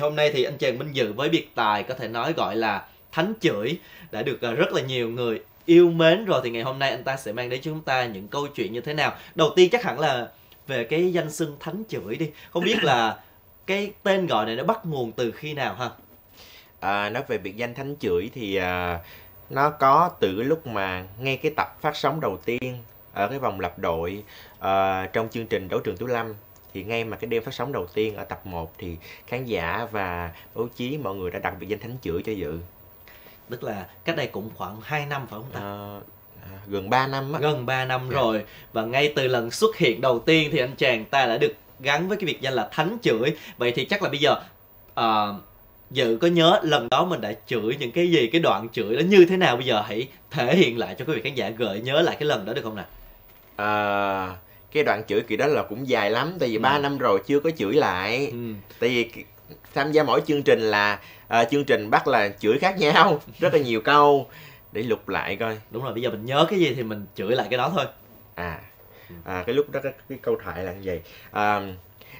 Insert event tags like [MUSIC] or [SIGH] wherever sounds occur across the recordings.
Hôm nay thì anh chàng Minh Dự với biệt tài có thể nói gọi là thánh chửi đã được ờ, rất là nhiều người yêu mến rồi thì ngày hôm nay anh ta sẽ mang đến cho chúng ta những câu chuyện như thế nào. Đầu tiên chắc hẳn là về cái danh xưng thánh chửi đi. Không biết là cái tên gọi này nó bắt nguồn từ khi nào ha? À, nói về biệt danh thánh chửi thì à, nó có từ lúc mà nghe cái tập phát sóng đầu tiên ở cái vòng lập đội uh, trong chương trình đấu trường Tú Lâm thì ngay mà cái đêm phát sóng đầu tiên ở tập 1 thì khán giả và báo chí mọi người đã đặt biệt danh thánh chữa cho dự tức là cách đây cũng khoảng 2 năm phải không ta ờ, à, gần 3 năm á gần 3 năm dạ. rồi và ngay từ lần xuất hiện đầu tiên thì anh chàng ta đã được gắn với cái việc danh là thánh chửi vậy thì chắc là bây giờ uh, dự có nhớ lần đó mình đã chửi những cái gì cái đoạn chửi đó như thế nào bây giờ hãy thể hiện lại cho quý vị khán giả gợi nhớ lại cái lần đó được không nào à cái đoạn chửi kỳ đó là cũng dài lắm tại vì ba ừ. năm rồi chưa có chửi lại ừ. tại vì tham gia mỗi chương trình là à, chương trình bắt là chửi khác nhau [LAUGHS] rất là nhiều câu để lục lại coi đúng rồi bây giờ mình nhớ cái gì thì mình chửi lại cái đó thôi à ừ. à cái lúc đó cái, cái câu thoại là như vậy à,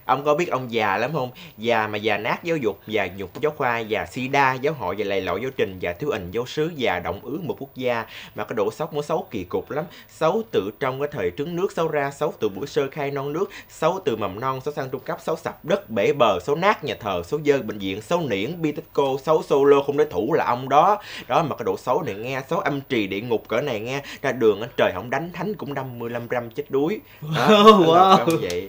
ông có biết ông già lắm không già mà già nát giáo dục già nhục giáo khoa già sida giáo hội già lầy lội giáo trình già thiếu ảnh giáo sứ già động ứ một quốc gia mà cái độ xấu muốn xấu kỳ cục lắm xấu từ trong cái thời trứng nước xấu ra xấu từ buổi sơ khai non nước xấu từ mầm non xấu sang trung cấp xấu sập đất bể bờ xấu nát nhà thờ xấu dơ bệnh viện xấu niễn bitexco xấu solo không đối thủ là ông đó đó mà cái độ xấu này nghe xấu âm trì địa ngục cỡ này nghe ra đường trời không đánh thánh cũng năm mươi lăm răm chết đuối đó, [LAUGHS] wow. vậy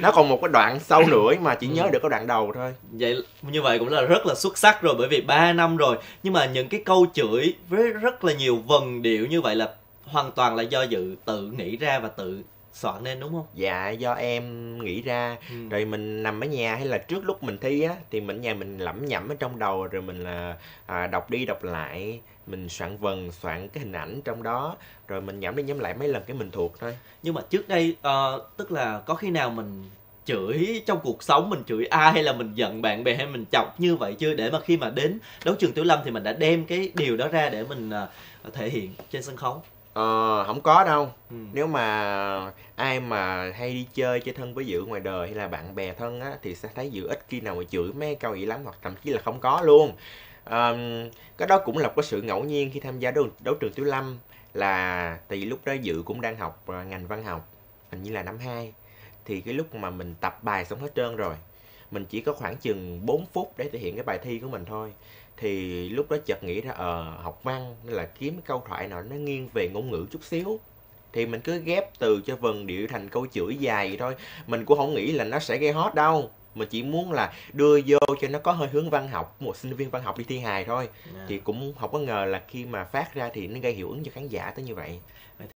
nó còn một cái đoạn sâu ừ. nữa mà chỉ ừ. nhớ được cái đoạn đầu thôi vậy như vậy cũng là rất là xuất sắc rồi bởi vì 3 năm rồi nhưng mà những cái câu chửi với rất là nhiều vần điệu như vậy là hoàn toàn là do dự tự nghĩ ra và tự soạn nên đúng không? Dạ do em nghĩ ra ừ. rồi mình nằm ở nhà hay là trước lúc mình thi á thì mình nhà mình lẩm nhẩm ở trong đầu rồi mình là à, đọc đi đọc lại mình soạn vần soạn cái hình ảnh trong đó rồi mình nhẩm đi nhẩm lại mấy lần cái mình thuộc thôi. Nhưng mà trước đây uh, tức là có khi nào mình chửi trong cuộc sống mình chửi ai hay là mình giận bạn bè hay mình chọc như vậy chưa để mà khi mà đến đấu trường tiểu lâm thì mình đã đem cái điều đó ra để mình à, thể hiện trên sân khấu ờ không có đâu ừ. nếu mà ai mà hay đi chơi chơi thân với dự ngoài đời hay là bạn bè thân á thì sẽ thấy dự ít khi nào mà chửi mấy câu vậy lắm hoặc thậm chí là không có luôn um, cái đó cũng là có sự ngẫu nhiên khi tham gia đấu, đấu trường tiểu lâm là tại vì lúc đó dự cũng đang học à, ngành văn học hình như là năm hai thì cái lúc mà mình tập bài xong hết trơn rồi mình chỉ có khoảng chừng 4 phút để thể hiện cái bài thi của mình thôi thì lúc đó chợt nghĩ ra ờ học văn nên là kiếm cái câu thoại nào nó nghiêng về ngôn ngữ chút xíu thì mình cứ ghép từ cho vần điệu thành câu chửi dài vậy thôi mình cũng không nghĩ là nó sẽ gây hot đâu mình chỉ muốn là đưa vô cho nó có hơi hướng văn học một sinh viên văn học đi thi hài thôi yeah. thì cũng không có ngờ là khi mà phát ra thì nó gây hiệu ứng cho khán giả tới như vậy